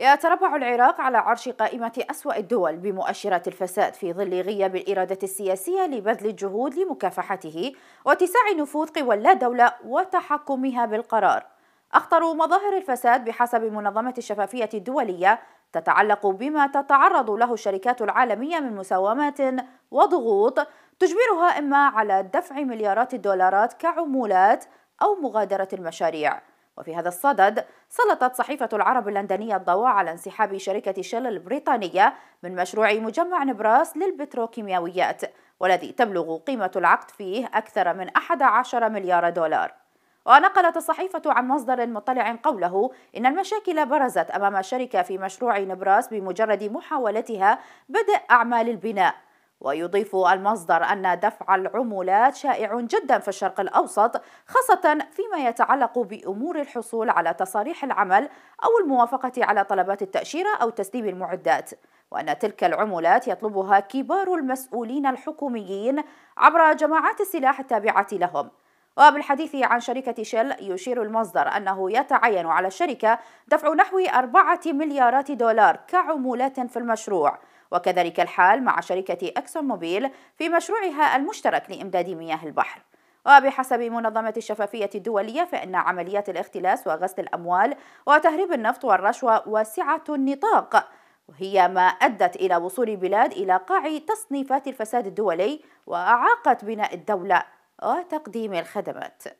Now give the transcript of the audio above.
يتربع العراق على عرش قائمة أسوأ الدول بمؤشرات الفساد في ظل غياب الإرادة السياسية لبذل الجهود لمكافحته واتساع نفوذ قوى اللا دولة وتحكمها بالقرار. أخطر مظاهر الفساد بحسب منظمة الشفافية الدولية تتعلق بما تتعرض له الشركات العالمية من مساومات وضغوط تجبرها إما على دفع مليارات الدولارات كعمولات أو مغادرة المشاريع. وفي هذا الصدد سلطت صحيفة العرب اللندنية الضوء على انسحاب شركة شيل البريطانية من مشروع مجمع نبراس للبتروكيماويات والذي تبلغ قيمة العقد فيه أكثر من 11 مليار دولار ونقلت الصحيفة عن مصدر مطلع قوله إن المشاكل برزت أمام الشركة في مشروع نبراس بمجرد محاولتها بدء أعمال البناء ويضيف المصدر أن دفع العمولات شائع جدا في الشرق الأوسط خاصة فيما يتعلق بأمور الحصول على تصاريح العمل أو الموافقة على طلبات التأشيرة أو تسليم المعدات وأن تلك العمولات يطلبها كبار المسؤولين الحكوميين عبر جماعات السلاح التابعة لهم وبالحديث عن شركة شيل يشير المصدر أنه يتعين على الشركة دفع نحو أربعة مليارات دولار كعمولات في المشروع وكذلك الحال مع شركة أكسون موبيل في مشروعها المشترك لإمداد مياه البحر وبحسب منظمة الشفافية الدولية فإن عمليات الاختلاس وغسل الأموال وتهريب النفط والرشوة واسعة النطاق وهي ما أدت إلى وصول البلاد إلى قاع تصنيفات الفساد الدولي وأعاقت بناء الدولة وتقديم الخدمات